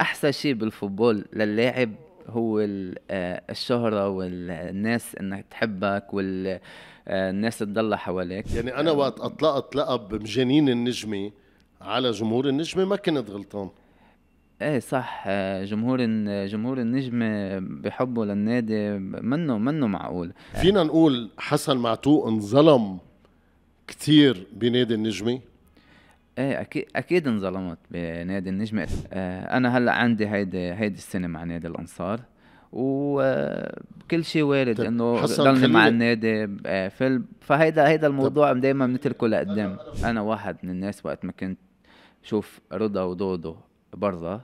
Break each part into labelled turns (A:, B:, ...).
A: احسن شيء بالفوتبول للاعب هو آه، الشهرة والناس
B: انك تحبك والناس آه، تضلها حواليك يعني انا آه. وقت اطلقت لقب مجانين النجمة على جمهور النجمة ما كنت غلطان ايه
A: صح جمهور جمهور النجمة بحبه للنادي منه منه
B: معقول فينا نقول حسن معتوق انظلم كثير بنادي النجمه ايه اكيد اكيد انظلمت بنادي النجم آه انا
A: هلا عندي هيدي هيدي السنه مع نادي الانصار وكل شيء وارد طيب، انه ضلني مع النادي إيه، في فهيدا هيدا الموضوع دائما بنتركه لقدام انا واحد من الناس وقت ما كنت شوف رضا ودودو برا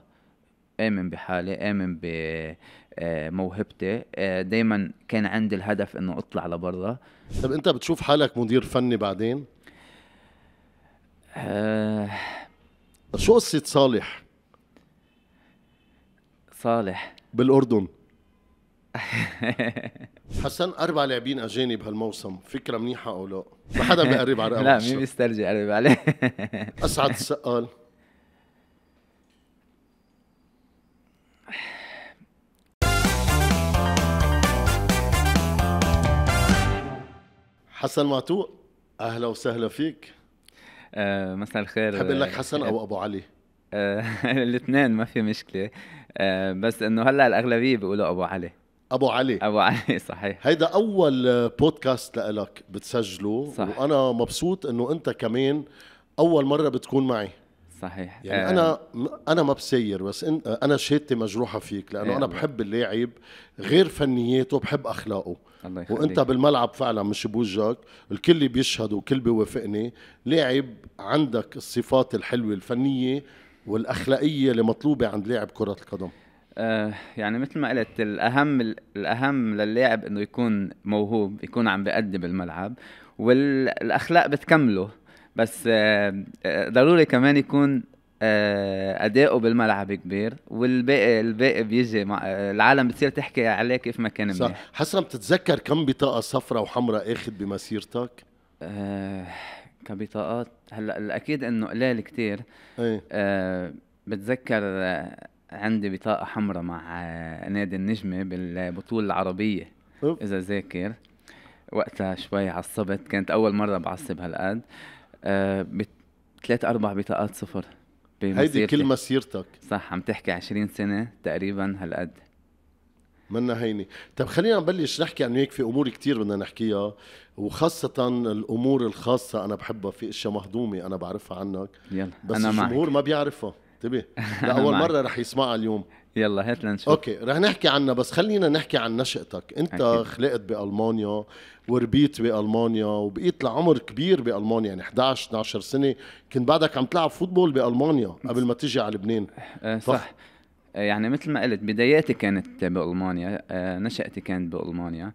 A: امن بحالي امن بموهبتي إيه، إيه، دائما كان عندي
B: الهدف انه اطلع لبرا طب انت بتشوف حالك مدير فني بعدين آه شو قصة صالح؟ صالح بالأردن حسن أربع لاعبين أجانب هالموسم فكرة منيحة أو لا؟ ما حدا بيقرب على لا مين
A: بيسترجع يقرب عليه أسعد
B: السقال حسن معتوق أهلا وسهلا فيك
A: آه، مساء الخير بحب لك آه، حسن او ابو علي آه، الاثنين ما في
B: مشكله بس انه هلا الاغلبيه بيقولوا ابو علي ابو علي ابو علي صحيح هيدا اول بودكاست لك بتسجله صح. وانا مبسوط انه انت كمان اول مره بتكون معي صحيح يعني آه. انا انا ما بسير بس إن انا شهادتي مجروحه فيك لانه آه. انا بحب اللاعب غير فنياته بحب اخلاقه الله وانت بالملعب فعلا مش بوجهك الكل بيشهد وكل بيوافقني لاعب عندك الصفات الحلوه الفنيه والاخلاقيه اللي مطلوبه عند لاعب كره القدم آه يعني مثل ما قلت الاهم الاهم للاعب انه
A: يكون موهوب يكون عم بيأدي بالملعب والاخلاق بتكمله بس آه، آه، ضروري كمان يكون آه، اداؤه بالملعب كبير
B: والباقي الباقي بيجي مع العالم بتصير تحكي عليه كيف ما كان صح حسن بتتذكر كم بطاقه صفراء وحمراء اخذ بمسيرتك؟ آه كبطاقات هلا الاكيد انه قليل كثير ايه آه بتذكر
A: عندي بطاقه حمراء مع نادي النجمه بالبطوله العربيه اذا ذاكر وقتها شوي عصبت كانت اول مره بعصب هالقد آه، بثلاث اربع بطاقات صفر هيدي كل مسيرتك صح عم تحكي 20 سنه تقريبا هالقد
B: منا هيني طب خلينا نبلش نحكي عن هيك في امور كتير بدنا نحكيها وخاصة الامور الخاصة انا بحبها في اشياء مهضومة انا بعرفها عنك يلا بس أنا الجمهور معك. ما بيعرفها انتبه لأول مرة رح يسمعها اليوم يلا هات لنشوف اوكي رح نحكي عنها بس خلينا نحكي عن نشأتك انت أكيد. خلقت بالمانيا وربيت بالمانيا وبقيت لعمر كبير بالمانيا يعني 11 12 سنه كنت بعدك عم تلعب فوتبول بالمانيا قبل ما تيجي على لبنان أه، صح, صح
A: أه، يعني مثل ما قلت بداياتي كانت بالمانيا أه، نشأتي كانت بالمانيا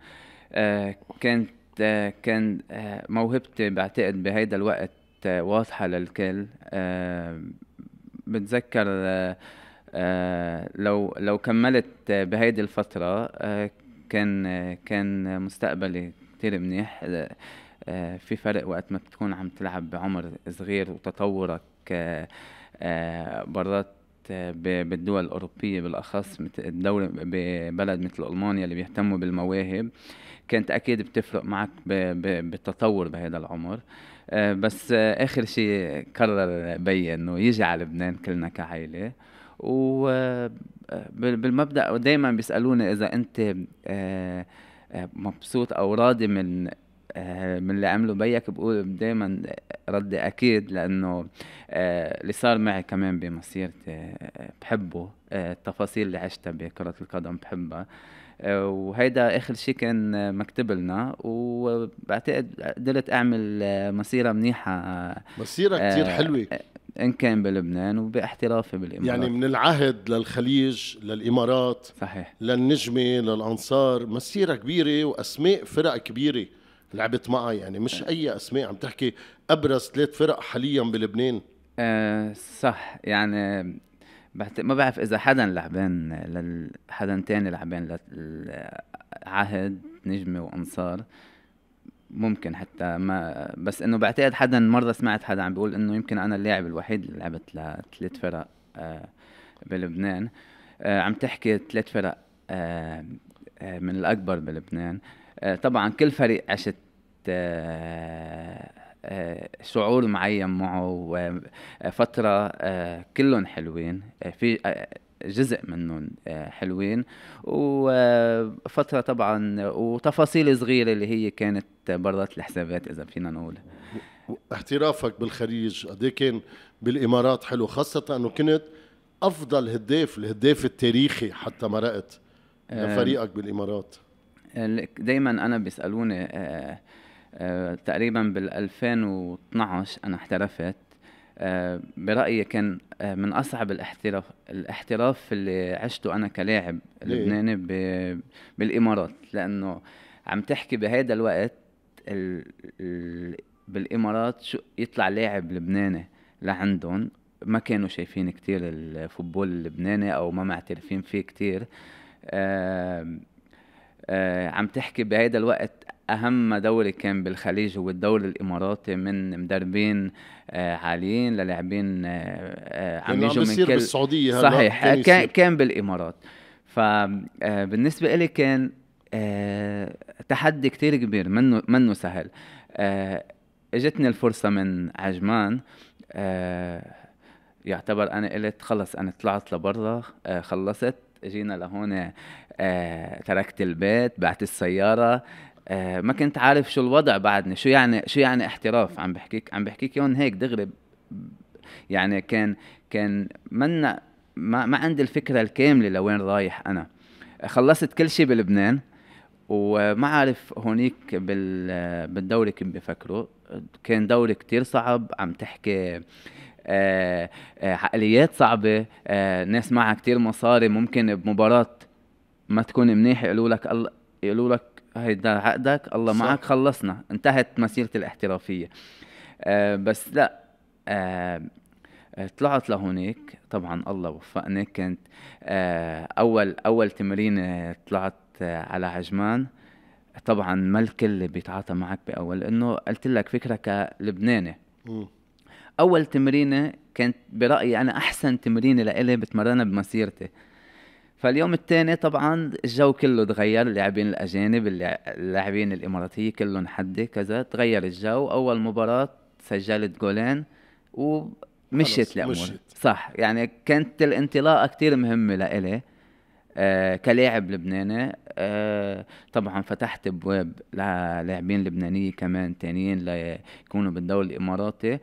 A: كانت كان موهبتي بعتقد بهيدا الوقت واضحه للكل بتذكر آه، لو لو كملت بهيدي الفترة آه، كان كان مستقبلي كتير منيح آه، في فرق وقت ما بتكون عم تلعب بعمر صغير وتطورك برات بالدول الأوروبية بالأخص الدولة ببلد مثل ألمانيا اللي بيهتموا بالمواهب كانت أكيد بتفرق معك بالتطور بهذا العمر بس آخر شيء قرر بي إنه يجي على لبنان كلنا كعائلة وبالمبدا دايما بيسالوني اذا انت آه، آه، مبسوط او راضي من آه، من اللي عمله بيك بقول دايما ردي اكيد لانه اللي صار معي كمان بمسيرتي بحبه التفاصيل اللي عشتها بكرة القدم بحبها وهيدا اخر شيء كان مكتب لنا وبعتقد قدرت اعمل مسيره منيحه مسيره كثير حلوه ان كان بلبنان وباحترافي بالامارات يعني
B: من العهد للخليج للامارات صحيح للنجمه للانصار مسيره كبيره واسماء فرق كبيره لعبت معها يعني مش اي اسماء عم تحكي ابرز ثلاث فرق حاليا بلبنان أه صح يعني ما بعرف اذا
A: حدا لعبان لل... حدا تاني لعبان لعهد نجمه وانصار ممكن حتى ما بس انه بعتقد حدا مره سمعت حدا عم بيقول انه يمكن انا اللاعب الوحيد اللي لعبت لثلاث فرق آه بلبنان آه عم تحكي ثلاث فرق آه, آه، من الاكبر بلبنان آه، طبعا كل فريق عشت آه، شعور معين معه وفتره كلهم حلوين في جزء منهم آه، حلوين وفتره طبعا وتفاصيل
B: صغيره اللي هي كانت برات الحسابات اذا فينا نقول احترافك بالخليج قد إيه كان بالامارات حلو خاصه انه كنت افضل هداف الهداف التاريخي حتى مرقت آه، لفريقك بالامارات دائما
A: انا بيسالوني آه، تقريبا بال 2012 انا احترفت آه، برايي كان آه، من اصعب الاحتراف الاحتراف اللي عشته انا كلاعب لبناني بالامارات لانه عم تحكي بهذا الوقت الـ الـ بالامارات شو يطلع لاعب لبناني لعندهم ما كانوا شايفين كتير الفوتبول اللبناني او ما معترفين فيه كتير آه آه، عم تحكي بهذا الوقت اهم دوري كان بالخليج هو الدوري الاماراتي من مدربين آه، عاليين للاعبين آه، يعني عم يجوا من كل بالسعوديه صحيح كان كان بالامارات فبالنسبه لي كان تحدي كتير كبير منه منه سهل اجتني الفرصه من عجمان يعتبر انا قلت خلص انا طلعت لبرا آه، خلصت جينا لهون آه، تركت البيت بعت السياره آه، ما كنت عارف شو الوضع بعدني شو يعني شو يعني احتراف عم بحكيك عم بحكيك يون هيك دغري يعني كان كان منا ما ما عندي الفكره الكامله لوين رايح انا خلصت كل شيء بلبنان وما عارف هونيك بالدوري كيف بفكروا كان دوري كتير صعب عم تحكي آه، آه، عقليات صعبه آه، ناس معها كتير مصاري ممكن بمباراه ما تكون منيح يقولوا لك الله يقولوا لك هيدا عقدك الله صح. معك خلصنا انتهت مسيرتي الاحترافيه بس لا طلعت لهونيك طبعا الله وفقني كنت اول اول تمرين طلعت على عجمان طبعا ما الكل بيتعاطى معك باول انه قلت لك فكره كلبناني اول تمرينه كانت برايي انا احسن تمرينه لإلي بتمرنها بمسيرتي فاليوم الثاني طبعا الجو كله تغير اللاعبين الاجانب اللاعبين الاماراتيه كلهم حدي كذا تغير الجو اول مباراه سجلت جولين ومشيت الامور صح يعني كانت الانطلاقه كتير مهمه لإلي آه، كلاعب لبناني آه، طبعا فتحت ابواب للاعبين لبنانيه كمان تانيين ليكونوا بالدوري الاماراتي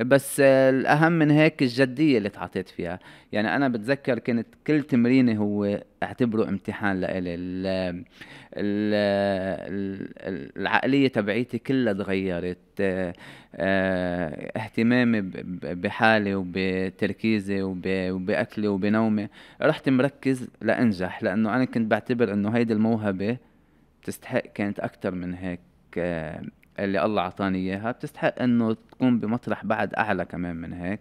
A: بس الاهم من هيك الجديه اللي تعطيت فيها يعني انا بتذكر كانت كل تمريني هو اعتبره امتحان لإلي ال العقلية تبعيتي كلها تغيرت آه، آه، اهتمامي بحالي وبتركيزي وبأكلي وبنومي رحت مركز لأنجح لأنه أنا كنت بعتبر أنه هيدي الموهبة بتستحق كانت أكتر من هيك آه، اللي الله عطاني إياها بتستحق أنه تكون بمطرح بعد أعلى كمان من هيك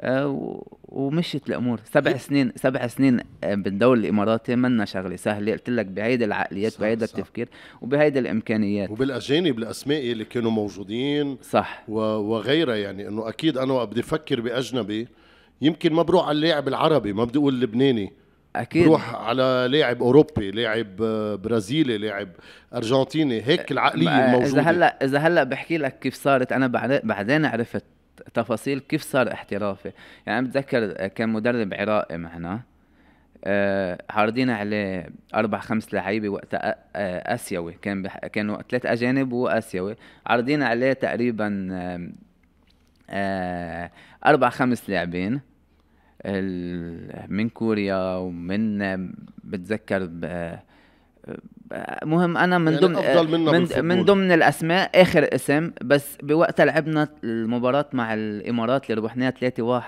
A: آه، ومشت الامور سبع إيه؟ سنين سبع سنين آه، بالدوري الاماراتي منا شغله سهله قلت لك بهيدي العقليات بهيدا التفكير وبهيدا
B: الامكانيات وبالاجانب الاسماء اللي كانوا موجودين صح وغيرها يعني انه اكيد انا بدي افكر باجنبي يمكن ما بروح على اللاعب العربي ما بدي اقول لبناني اكيد بروح على لاعب اوروبي لاعب آه، برازيلي لاعب ارجنتيني هيك العقليه الموجوده اذا هلا اذا هلا بحكي لك كيف صارت انا بعدين عرفت
A: تفاصيل كيف صار احترافي يعني انا بتذكر كان مدرب عراقي معنا أه عارضين عليه اربع خمس لعيبه وقت اسيوي كان بح... كانوا ثلاث اجانب واسيوي عارضين عليه تقريبا أه, آه، اربع خمس لاعبين من كوريا ومن بتذكر ب... مهم انا من يعني ضمن يعني من, من ضمن الاسماء اخر اسم بس بوقتها لعبنا المباراه مع الامارات اللي ربحناها 3-1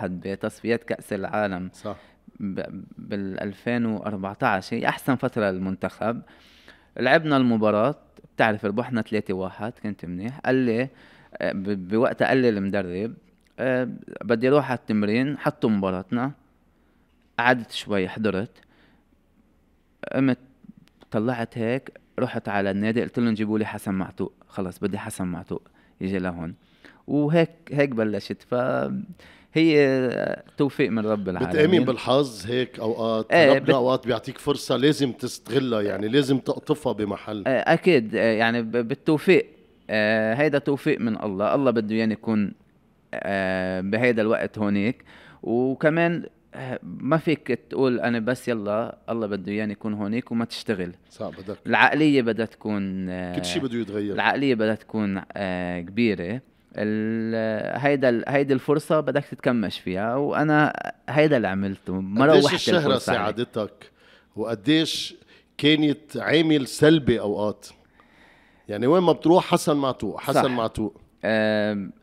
A: بتصفيات كاس العالم صح بال 2014 هي احسن فتره للمنتخب لعبنا المباراه بتعرف ربحنا 3-1 كنت منيح قال لي آه، بوقتها قال لي المدرب آه، بدي اروح على التمرين حطوا مباراتنا قعدت شوي حضرت قمت طلعت هيك رحت على النادي قلت لهم جيبوا لي حسن معتوق خلص بدي حسن معتوق يجي لهون وهيك هيك بلشت ف هي توفيق من
B: رب العالمين بتآمن بالحظ هيك اوقات ايه ربنا بت... اوقات بيعطيك فرصه لازم تستغلها يعني لازم تقطفها بمحل ايه اكيد إيه،
A: يعني بالتوفيق اه هيدا توفيق من الله الله بده يعني يكون اه بهيدا الوقت هونيك وكمان آه، ما فيك تقول انا بس يلا الله بده اياني يكون هونيك وما تشتغل صعب بدك العقليه بدها تكون آه، كل شيء بده يتغير العقليه بدها تكون آه، كبيره هيدا هيدي الفرصه بدك تتكمش فيها وانا هيدا اللي عملته ما روحت قديش الشهره
B: ساعدتك وقديش كانت عامل سلبي اوقات يعني وين ما بتروح حسن معتوق حسن معتوق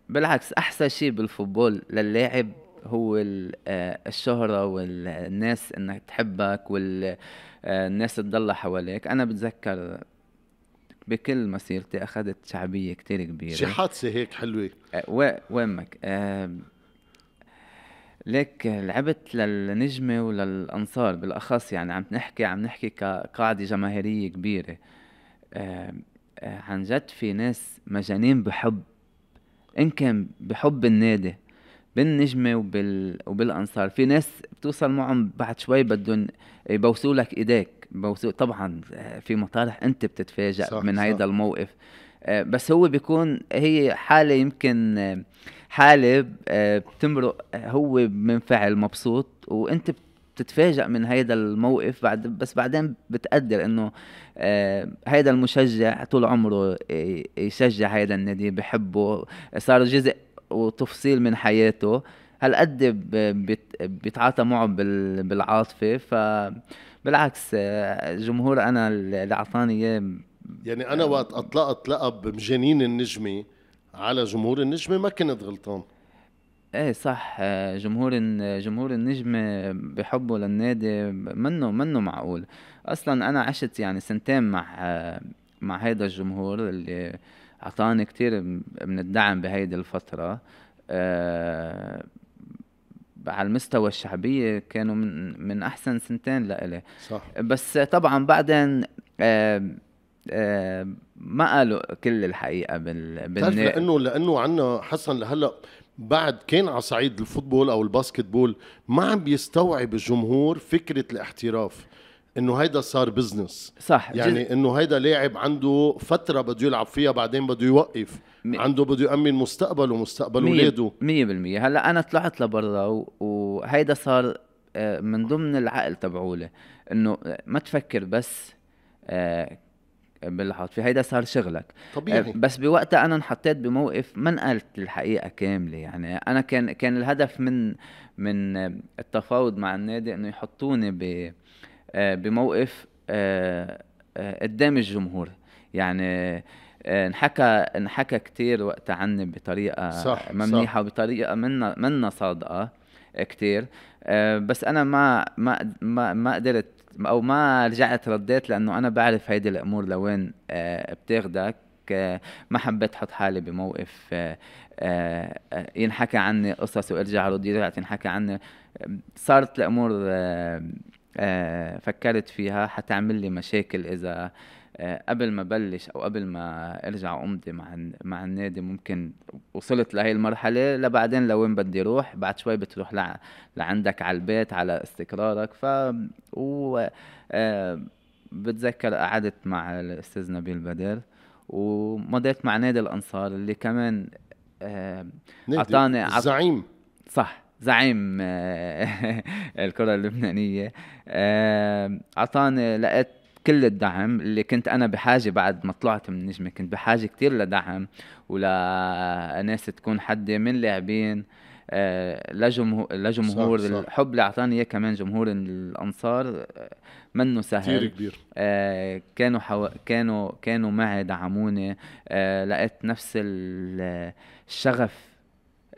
B: بالعكس احسن شيء
A: بالفوتبول للاعب هو آه، الشهرة والناس انك تحبك والناس آه، تضلها حواليك انا بتذكر بكل مسيرتي اخذت شعبية كتير كبيرة شي
B: حادثة هيك حلوة
A: آه، وين مك ليك لعبت للنجمة وللأنصار بالأخص يعني عم نحكي عم نحكي كقاعدة جماهيرية كبيرة عن جد في ناس مجانين بحب إن كان بحب النادي بالنجمة وبال... وبالأنصار في ناس بتوصل معهم بعد شوي بدهم يبوسوا لك إيديك بوسوا طبعا آه، في مطارح أنت بتتفاجأ صح من هيدا الموقف آه، بس هو بيكون هي حالة يمكن آه، حالة بتمرق هو منفعل مبسوط وأنت بتتفاجأ من هيدا الموقف بعد بس بعدين بتقدر انه هيدا المشجع طول عمره يشجع هيدا النادي بحبه صار جزء وتفصيل من حياته هالقد بيتعاطى معه بالعاطفه ف
B: بالعكس جمهور انا اللي اعطاني اياه يعني انا آه. وقت اطلقت لقب مجانين النجمه على جمهور النجمه ما كنت غلطان
A: ايه صح آه، جمهور جمهور النجمة بحبه للنادي منه منه معقول اصلا انا عشت يعني سنتين مع مع هيدا الجمهور اللي اعطاني كثير من الدعم بهيدي الفتره أه على المستوى الشعبية كانوا من, من أحسن سنتين لإلي صح بس طبعا بعدين آه آه
B: ما قالوا كل الحقيقة بال لأنه لأنه عندنا حسن لهلا بعد كان على صعيد الفوتبول أو الباسكتبول ما عم بيستوعب الجمهور فكرة الاحتراف انه هيدا صار بزنس صح يعني جز... انه هيدا لاعب عنده فتره بده يلعب فيها بعدين بده يوقف م... عنده بده يامن مستقبله ومستقبل اولاده 100% هلا انا طلعت لبرا وهيدا صار آه، من ضمن العقل تبعولي
A: انه ما تفكر بس آه، باللي في هيدا صار شغلك طبيعي آه، بس بوقتها انا انحطيت بموقف ما نقلت الحقيقه كامله يعني انا كان كان الهدف من من التفاوض مع النادي انه يحطوني ب آه، بموقف آه، آه، قدام الجمهور يعني انحكى انحكى كثير وقت عني بطريقه صح ممنيحه صح. وبطريقه منا منا صادقه كثير بس انا ما ما ما, ما قدرت او ما رجعت رديت لانه انا بعرف هيدي الامور لوين بتاخدك ما حبيت احط حالي بموقف ينحكى عني قصص وارجع ردي رجعت ينحكى عني صارت الامور آه، فكرت فيها حتعمل لي مشاكل اذا آه، قبل ما بلش او قبل ما ارجع امضي مع مع النادي ممكن وصلت لهي المرحله لبعدين لوين بدي روح بعد شوي بتروح لعندك على البيت على استقرارك ف و آه، بتذكر قعدت مع الاستاذ نبيل بدر ومضيت مع نادي الانصار اللي كمان اعطاني آه... زعيم الزعيم صح زعيم آه، الكره اللبنانيه آه، اعطاني لقيت كل الدعم اللي كنت انا بحاجه بعد ما طلعت من النجمه كنت بحاجه كتير لدعم ولناس تكون حدي من لاعبين آه، لجمهور لجمهور الحب اللي اعطاني اياه كمان جمهور الانصار منه سهل كثير كبير آه كانوا حو... كانوا كانوا معي دعموني آه لقيت نفس الشغف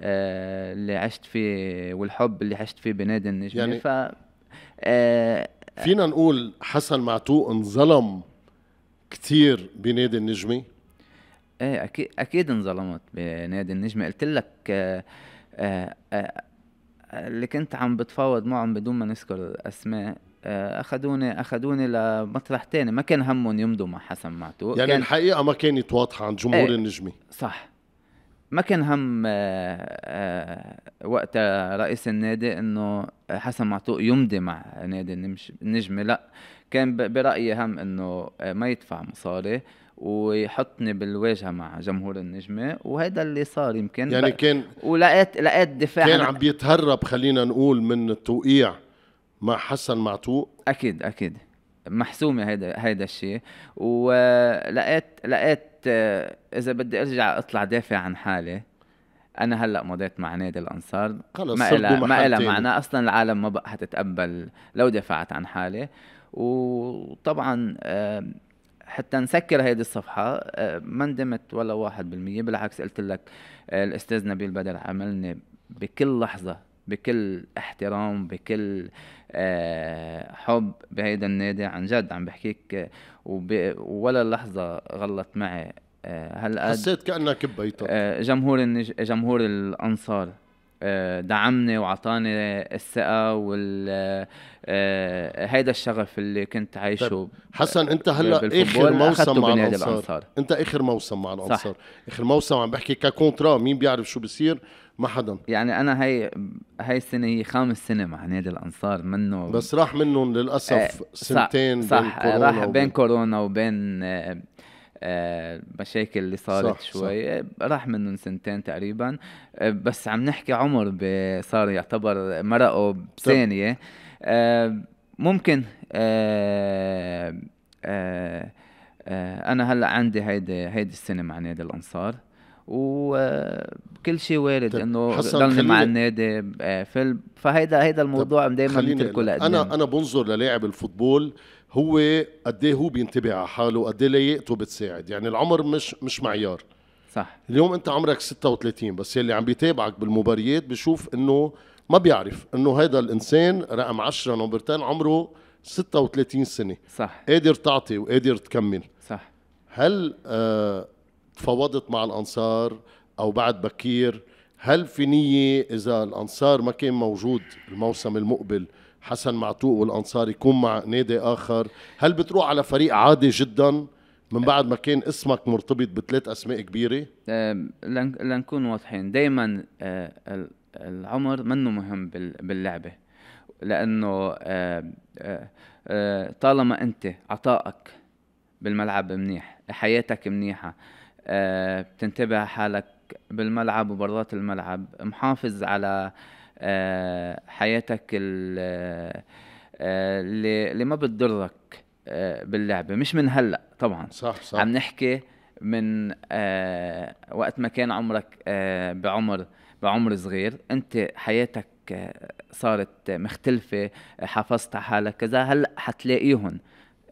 A: آه،
B: اللي عشت فيه والحب اللي عشت فيه بنادي النجمه يعني, يعني ف آه، آه، فينا نقول حسن معتوق انظلم كثير بنادي النجمه ايه اكيد اكيد انظلمت بنادي النجمه قلت لك
A: اللي كنت عم بتفاوض معهم بدون ما نذكر اسماء اخذوني اخذوني لمطرح تاني ما كان همهم يمضوا مع حسن معتوق يعني كان الحقيقه
B: ما كانت واضحه عند جمهور ايه النجمي صح
A: ما كان هم آه، آه، وقت رئيس النادي انه حسن معتوق يمضي مع نادي النجمة لا كان برأيي هم انه آه، ما يدفع مصاري ويحطني
B: بالواجهه مع جمهور النجمه وهذا اللي صار يمكن يعني كان
A: ولقيت لقيت
B: دفاع كان عم بيتهرب خلينا نقول من التوقيع مع حسن معتوق اكيد اكيد محسومه هيدا هيدا الشيء ولقيت لقيت
A: آه، اذا بدي ارجع اطلع دافع عن حالي انا هلا مضيت مع نادي الانصار خلص ما إلها ما إلا معنى اصلا العالم ما بقى حتتقبل لو دافعت عن حالي وطبعا حتى نسكر هيدي الصفحة ما ندمت ولا واحد بالمية بالعكس قلت لك آه، الأستاذ نبيل بدر عملني بكل لحظة بكل احترام بكل آه، حب بهيدا النادي عن جد عم بحكيك آه، ولا لحظة غلط معي هالقد آه، حسيت كأنك ببيتك جمهور النج... جمهور الأنصار دعمني وعطاني الثقة وال هيدا الشغف اللي كنت عايشه طيب. حسن انت هلا اخر موسم مع الانصار. الانصار
B: انت اخر موسم مع الانصار صح. اخر موسم عم بحكي ككونترا مين بيعرف شو بصير ما حدا يعني انا هي هي السنه هي خامس سنه مع نادي الانصار منه بس راح منهم للاسف آه سنتين صح, بين كورونا راح وبين, بين
A: كورونا وبين آه آه مشاكل اللي صارت صح شوي صح. راح منهم سنتين تقريبا آه، بس عم نحكي عمر صار يعتبر مرقوا بثانيه آه ممكن آه آه آه انا هلا عندي هيدي هيدي السنه مع نادي الانصار وكل شيء وارد طيب، انه ضلني مع
B: النادي فهيدا هيدا الموضوع دائما بتركه لقدام انا انا بنظر للاعب الفوتبول هو قد إيه هو بينتبه على حاله قد إيه لياقته بتساعد يعني العمر مش مش معيار صح اليوم انت عمرك 36 بس يلي عم بيتابعك بالمباريات بشوف انه ما بيعرف انه هذا الانسان رقم 10 نمبر 10 عمره 36 سنه صح قادر تعطي وقادر تكمل صح هل آه تفاوضت مع الانصار او بعد بكير هل في نيه اذا الانصار ما كان موجود الموسم المقبل حسن معتوق والانصار يكون مع نادي اخر هل بتروح على فريق عادي جدا من بعد ما كان اسمك مرتبط بثلاث اسماء كبيره لنكون واضحين دائما آه،
A: العمر منه مهم باللعبه لانه آه، طالما انت عطائك بالملعب منيح حياتك منيحه آه، بتنتبه حالك بالملعب وبرات الملعب محافظ على آه، حياتك آه، اللي ما بتضرك باللعبة مش من هلأ طبعا صح صح عم نحكي من آه وقت ما كان عمرك آه بعمر بعمر صغير انت حياتك صارت مختلفة حافظت على حالك كذا هلا حتلاقيهم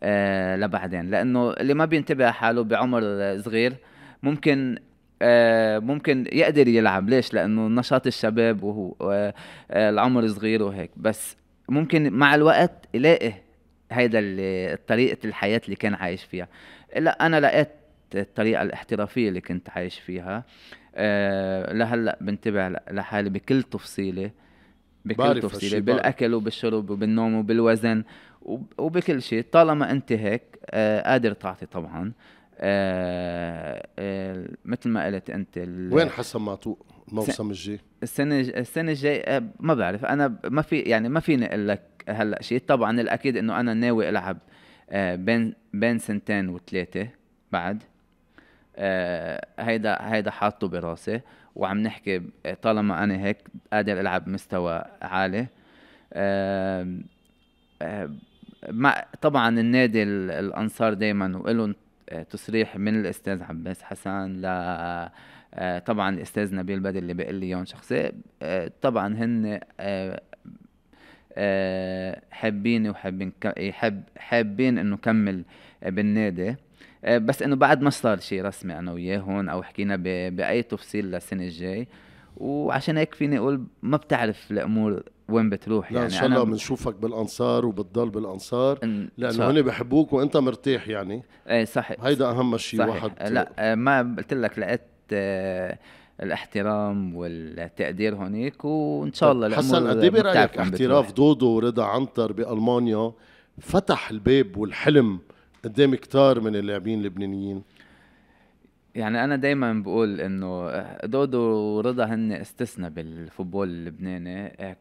A: آه لبعدين لانه اللي ما بينتبه حاله بعمر صغير آه ممكن آه، ممكن يقدر يلعب ليش لانه نشاط الشباب وهو آه، آه، العمر صغير وهيك بس ممكن مع الوقت يلاقي هيدا طريقة الحياة اللي كان عايش فيها لا أنا لقيت الطريقة الاحترافية اللي كنت عايش فيها لهلا بنتبه لحالي بكل تفصيلة بكل تفصيلة بالأكل وبالشرب وبالنوم وبالوزن وبكل شيء طالما أنت هيك قادر تعطي طبعا آه، آه، مثل ما قلت انت وين حسن معطوق الموسم الجاي؟ السنه السنه الجاي آه، ما بعرف انا ما في يعني ما فيني اقول لك هلا شيء طبعا الاكيد انه انا ناوي العب بين بين سنتين وثلاثه بعد هيدا هيدا حاطه براسي وعم نحكي طالما انا هيك قادر العب مستوى عالي مع طبعا النادي الانصار دائما وإلهم تصريح من الاستاذ عباس حسن ل آه، طبعا الاستاذ نبيل بدر اللي بيقول لي اياهم طبعا هن آه، آه، حابيني وحابين يحب إيه، حابين انه كمل بالنادي بس انه بعد ما صار شيء رسمي انا وياهم او حكينا باي تفصيل للسنه الجاي وعشان هيك فيني اقول ما بتعرف الامور وين بتروح يعني ان شاء الله
B: بنشوفك بالانصار وبتضل بالانصار لانه هن بحبوك وانت مرتاح يعني ايه صح هيدا اهم شيء واحد لا
A: آه، ما قلت لك لقيت آه، الاحترام والتقدير هونيك وان شاء طيب، الله حسن قد ايه برايك احتراف
B: دودو ورضا عنتر بالمانيا فتح الباب والحلم قدام كتار من اللاعبين اللبنانيين يعني انا دايما بقول انه آه، دودو ورضا هن استثناء بالفوتبول
A: اللبناني إيه،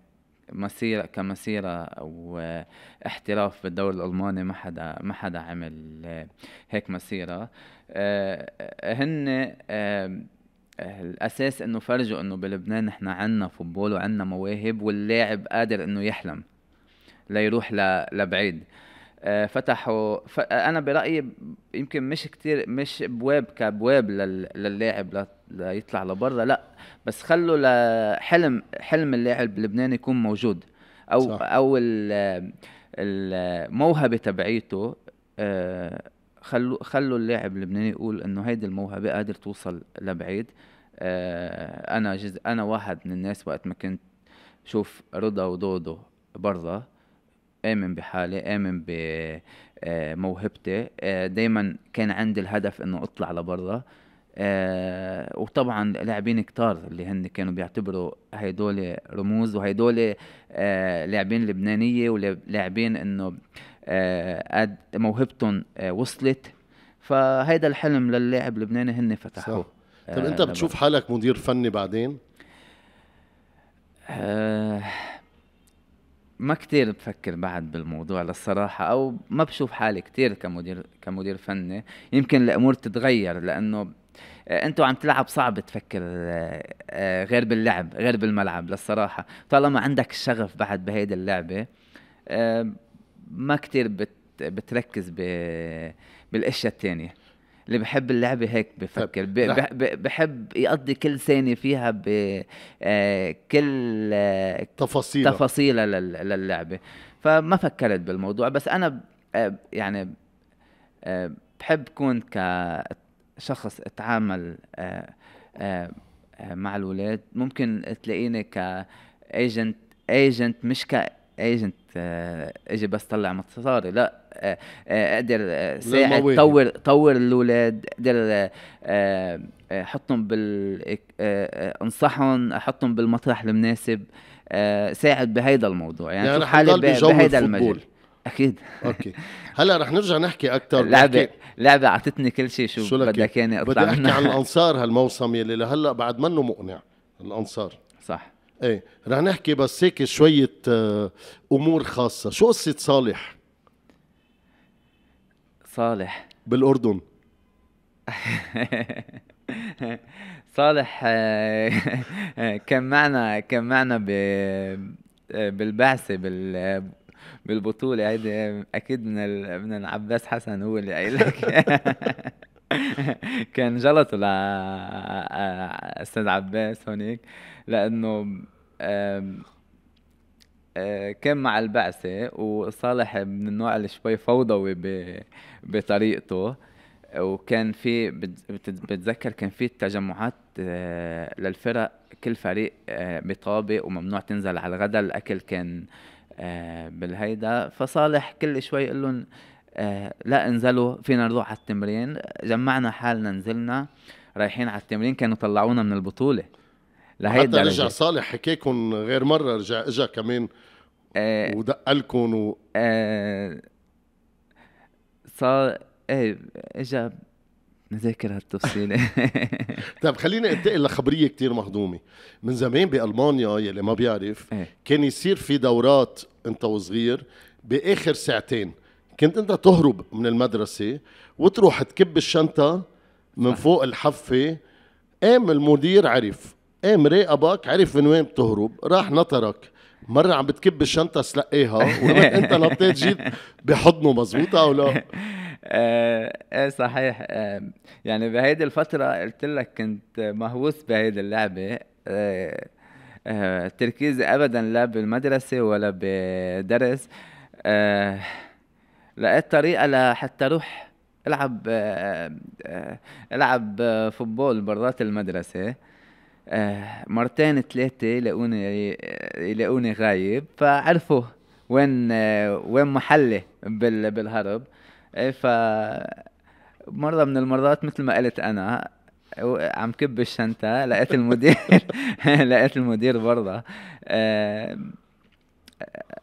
A: مسيرة كمسيرة واحتراف بالدوري الألماني ما حدا ما حدا عمل هيك مسيرة آه، هن آه، الأساس إنه فرجوا إنه بلبنان نحن عنا فوتبول وعنا مواهب واللاعب قادر إنه يحلم ليروح لبعيد آه، فتحوا آه، انا برايي يمكن مش كتير مش بواب كبواب للاعب ليطلع لبرا لا بس خلوا لحلم حلم اللاعب اللبناني يكون موجود او صح. او الموهبه تبعيته آه، خلوا خلوا اللاعب اللبناني يقول انه هيدي الموهبه قادر توصل لبعيد انا جز... انا واحد من الناس وقت ما كنت شوف رضا ودودو برا آمن بحالي آمن بموهبتي آه، آه، دايما كان عندي الهدف إنه أطلع لبرا آه، وطبعا لاعبين كتار اللي هن كانوا بيعتبروا هيدول رموز وهيدول لاعبين لبنانيه ولاعبين انه قد موهبتهم وصلت فهيدا الحلم للاعب اللبناني هن فتحوه طب انت بتشوف
B: حالك مدير فني بعدين ما كتير بفكر بعد بالموضوع للصراحة
A: أو ما بشوف حالي كتير كمدير كمدير فني يمكن الأمور تتغير لأنه آه، انتوا عم تلعب صعب تفكر آه، آه، غير باللعب غير بالملعب للصراحة طالما عندك الشغف بعد بهيدي اللعبة ما كتير بتركز بالاشياء الثانية اللي بحب اللعبه هيك بفكر بحب يقضي كل ثانيه فيها بكل آه، آه، تفاصيلها تفاصيلها للعبه فما فكرت بالموضوع بس انا آه، يعني بحب كون كشخص اتعامل مع الولاد ممكن تلاقيني كايجنت ايجنت مش ك ايجنت آه، اجي بس طلع مصاري لا آه، آه، اقدر ساعد طور طور الاولاد اقدر احطهم بال انصحهم احطهم بالمطرح المناسب ساعد بهيدا الموضوع يعني, يعني حالي بهيدا المجال اكيد
B: اوكي هلا رح نرجع نحكي اكثر لعبه لعبه اعطتني كل شيء شو بدك يعني اطلع بدي احكي عن الانصار هالموسم يلي لهلا بعد منه مقنع الانصار ايه رح نحكي بس هيك شوية آه، أمور خاصة شو قصة صالح؟ صالح بالأردن
A: صالح آه، كان معنا كان معنا ب آه، بالبعثة بال بالبطولة هيدي أكيد من من العباس حسن هو اللي قايل لك كان جلطوا استاذ عباس هونيك لانه كان مع البعثة وصالح من النوع اللي شوي فوضوي بطريقته وكان في بتذكر كان في تجمعات للفرق كل فريق بطابق وممنوع تنزل على الغداء الاكل كان بالهيدا فصالح كل شوي يقول لهم آه، لا انزلوا فينا نروح على التمرين جمعنا حالنا نزلنا رايحين على التمرين كانوا طلعونا من البطوله لهي حتى رجع
B: صالح حكيكم غير مره رجع اجا كمان آه، ودق لكم و آه، صار ايه اجا نذاكر هالتفصيله طيب خليني انتقل لخبريه كتير مهضومه من زمان بالمانيا يلي ما بيعرف إيه. كان يصير في دورات انت وصغير باخر ساعتين كنت انت تهرب من المدرسه وتروح تكب الشنطه من فوق الحفه قام المدير عرف قام راقبك عرف من وين بتهرب راح نطرك مرة عم بتكب الشنطة سلقيها انت نطيت جيت بحضنه مزبوطة او لا؟ ايه صحيح يعني بهيدي
A: الفترة قلت لك كنت مهووس بهيدي اللعبة آه، آه، تركيزي ابدا لا بالمدرسة ولا بدرس آه لقيت طريقه لحتى اروح العب آه، آه، العب آه، فوتبول برات المدرسه مرتين ثلاثه يلاقوني يلاقوني غايب فعرفوا وين وين محلي بالهرب إيه، ف مره من المرات مثل ما قلت انا عم كب الشنطة لقيت المدير لقيت المدير برضه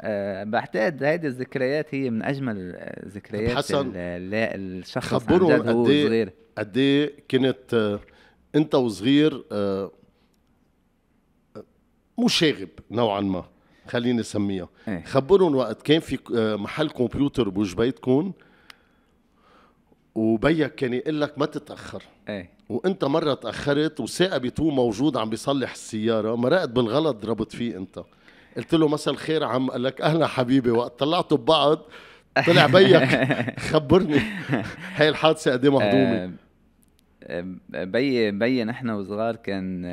A: أه بعتقد هيدي الذكريات هي من اجمل
B: ذكريات حسن الشخص خبرهم قد إيه صغير قد ايه كنت آه، انت وصغير آه، آه، مشاغب نوعا ما خليني اسميها إيه. خبرهم وقت كان في محل كمبيوتر بوج بيتكم وبيك كان يقول لك ما تتاخر إيه. وانت مره تاخرت وثاقبت هو موجود عم بيصلح السياره مرقت بالغلط ضربت فيه انت قلت له مساء الخير عم قال لك اهلا حبيبي وقت طلعتوا ببعض طلع بيك خبرني هاي الحادثه قد ايه مهضومه
A: بي بي نحن وصغار كان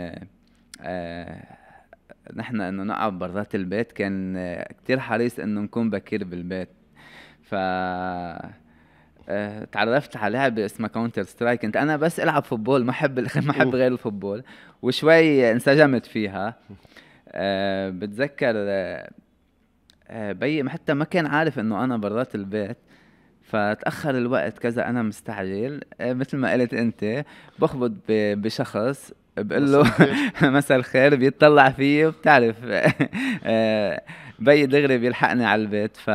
A: آه، نحن انه نقعد برات البيت كان آه، كتير حريص انه نكون بكير بالبيت ف آه، تعرفت على لعبة اسمها كاونتر سترايك كنت انا بس العب فوتبول ما احب ما احب غير الفوتبول وشوي انسجمت فيها آه، بتذكر آه، آه، بي حتى ما كان عارف انه انا برات البيت فتأخر الوقت كذا أنا مستعجل مثل ما قلت أنت بخبط بشخص بقول له مساء الخير بيطلع فيي وبتعرف بي دغري بيلحقني على البيت ف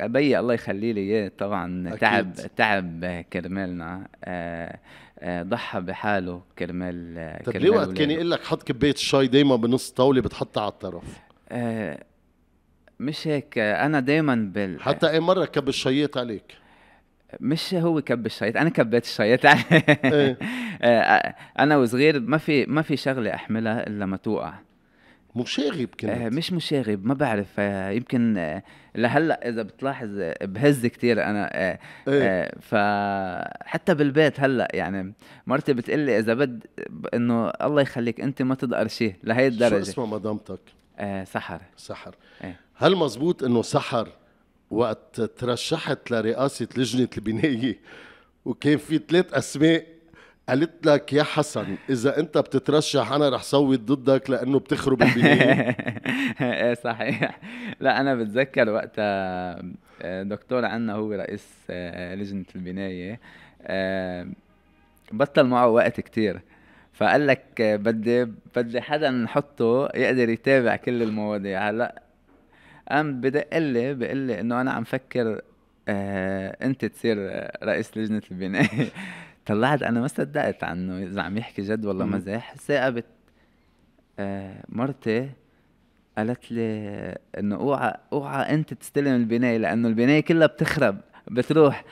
A: ابي الله يخلي لي اياه طبعا أكيد. تعب تعب كرمالنا آه، آه، ضحى بحاله كرمال طب كرمال ليه وقت كان يقول لك حط كبايه
B: الشاي دايما بنص طاوله بتحطها على الطرف أه مش هيك انا دايما بال حتى اي مره كب الشيط عليك مش هو كب الشيط انا
A: كبيت الشيط إيه. آه، انا وصغير ما في ما في شغله احملها الا ما توقع مشاغب كنت آه مش مشاغب ما بعرف آه يمكن آه لهلا اذا بتلاحظ آه، بهز كثير انا آه إيه؟ آه فحتى بالبيت هلا يعني مرتي بتقول لي اذا بد انه الله يخليك انت ما تضقر
B: شيء لهي الدرجه شو اسمها مدامتك؟ آه سحر سحر إيه؟ هل مزبوط انه سحر وقت ترشحت لرئاسه لجنه البنايه وكان في ثلاث اسماء قالت لك يا حسن اذا انت بتترشح انا رح صوت ضدك لانه بتخرب البنايه ايه صحيح لا انا بتذكر
A: وقتها آه، دكتور عنا هو رئيس آه، لجنه البنايه آه، بطل معه وقت كتير فقال لك بدي بدي حدا نحطه يقدر يتابع كل المواضيع هلا قام بدق لي بقول لي انه انا عم فكر انت تصير رئيس لجنه البنايه طلعت انا ما صدقت عنه اذا عم يحكي جد والله مزح ثاقبت آه، مرتي قالت لي انه اوعى اوعى انت تستلم البنايه لانه البنايه كلها بتخرب بتروح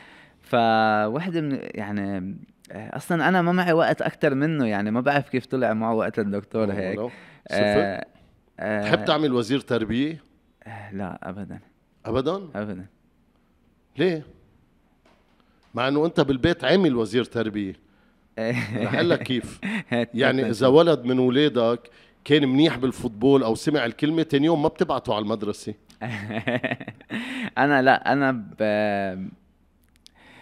A: فوحده من يعني آه، اصلا انا ما معي وقت اكثر منه يعني ما بعرف كيف طلع معه وقت الدكتور هيك آه آه تحب
B: تعمل وزير تربيه؟ آه، لا ابدا ابدا؟ ابدا ليه؟ مع انه انت بالبيت عامل وزير تربيه رح لك كيف يعني اذا ولد من ولادك كان منيح بالفوتبول او سمع الكلمه تاني يوم ما بتبعته على المدرسه انا لا انا ب...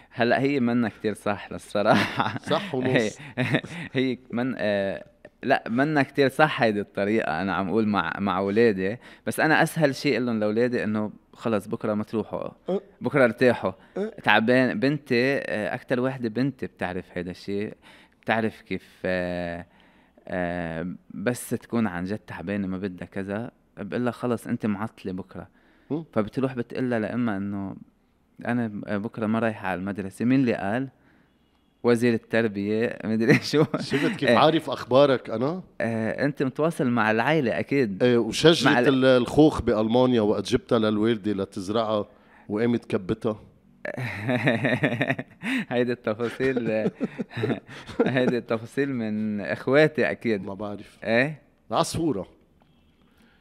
B: هلا هي منا كتير صح
A: للصراحه صح ونص هي من آه، لا منا كتير صح هيدي الطريقه انا عم اقول مع مع اولادي بس انا اسهل شيء لهم لاولادي انه خلص بكره ما تروحوا أه. بكره ارتاحوا أه. تعبان بنتي آه، اكثر وحده بنتي بتعرف هذا الشيء بتعرف كيف بس تكون عن جد تعبانه ما بدها كذا بقول لها خلص انت معطله بكره فبتروح بتقول لها لاما انه انا بكره ما رايحه على المدرسه مين اللي قال؟ وزير التربيه مدري شو شفت كيف إيه. عارف اخبارك انا؟ آه انت متواصل مع العائله
B: اكيد ايه وشجره الخوخ بالمانيا وقت جبتها للوالده لتزرعها وقامت كبتها هيدي التفاصيل هيدي التفاصيل من اخواتي اكيد ما بعرف ايه العصفوره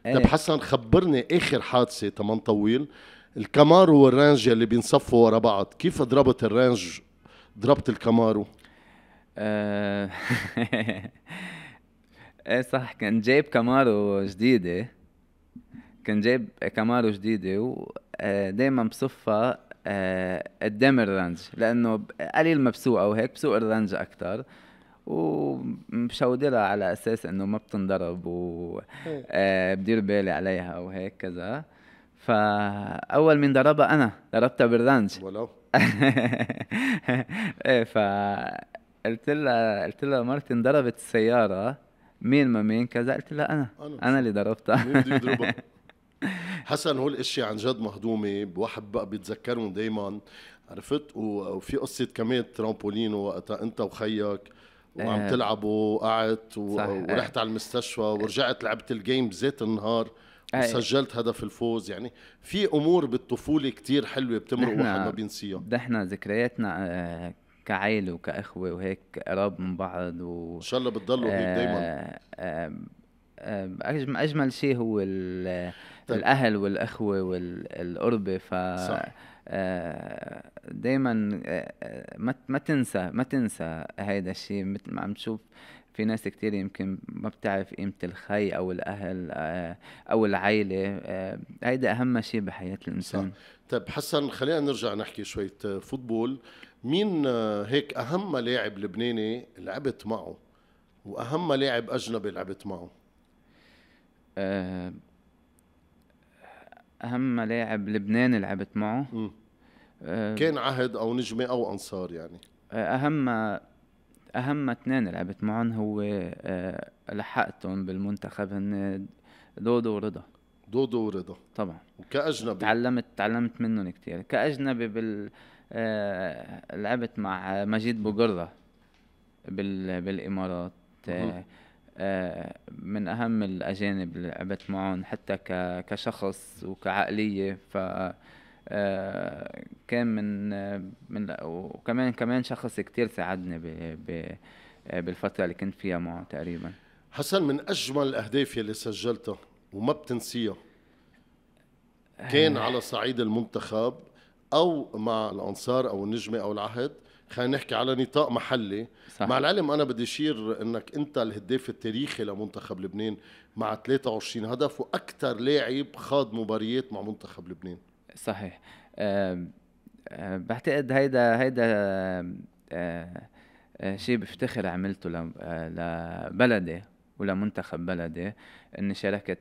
B: ايه طيب حسن خبرني اخر حادثه تمام طويل الكامارو والرانج اللي بينصفوا ورا بعض كيف ضربت الرانج ضربت الكامارو آه.
A: ايه صح كنت جايب كامارو جديدة كنت جايب كامارو جديدة ودايما آه، بصفها آه، قدام الرنج لأنه قليل مبسوقة وهيك بسوق الرنج أكتر ومشودرها على أساس إنه ما بتنضرب وبدير إيه. بالي عليها وهيك كذا فأول من ضربها أنا ضربتها بالرنج ولو ايه ف قلت لها قلت لها مرتي انضربت السياره مين ما مين كذا قلت لها انا انا, أنا اللي ضربتها مين بده يضربها
B: حسن هول الاشياء عن جد مهضومه الواحد بقى بيتذكرهم دائما عرفت وفي قصه كمان ترامبولين وقتها انت وخيك وعم إيه. تلعبوا وقعت ورحت على المستشفى ورجعت لعبت الجيم ذات النهار سجلت هدف الفوز يعني في امور بالطفوله كتير حلوه بتمرق واحد ما
A: بينسيها نحن ذكرياتنا آه، كعائله وكاخوه وهيك قراب من بعض و ان
B: شاء الله بتضلوا هيك آه، دائما
A: آه، اجمل شيء هو طيب. الاهل والاخوه والقربه ف صح. دايما ما ما تنسى ما تنسى هيدا الشيء مثل ما عم تشوف في ناس كتير يمكن ما بتعرف قيمة
B: الخي أو الأهل آه، أو العيلة آه، هيدا أهم شيء بحياة الإنسان صح. طيب حسن خلينا نرجع نحكي شوية آه، فوتبول مين هيك أهم لاعب لبناني لعبت معه وأهم لاعب أجنبي لعبت معه
A: أهم لاعب لبناني لعبت معه م. كان عهد
B: أو نجمة أو أنصار يعني
A: أهم اهم اثنين لعبت معهم هو آه، لحقتهم بالمنتخب هن دودو ورضا دودو ورضا طبعا وكاجنبي تعلمت تعلمت منهم كثير كاجنبي بال آه، لعبت مع مجيد بوقرة بال بالامارات آه، من اهم الاجانب اللي لعبت معهم حتى كشخص وكعقليه ف آه، كان من آه، من وكمان كمان شخص كتير
B: ساعدني ب ب آه، بالفتره اللي كنت فيها معه تقريبا حسن من اجمل الاهداف يلي سجلتها وما بتنسيها كان على صعيد المنتخب او مع الانصار او النجمه او العهد خلينا نحكي على نطاق محلي صح. مع العلم انا بدي اشير انك انت الهداف التاريخي لمنتخب لبنان مع 23 هدف واكثر لاعب خاض مباريات مع منتخب لبنان
A: صحيح أه أه بعتقد هيدا هيدا أه شيء بفتخر عملته لبلدي ولمنتخب بلدي اني شاركت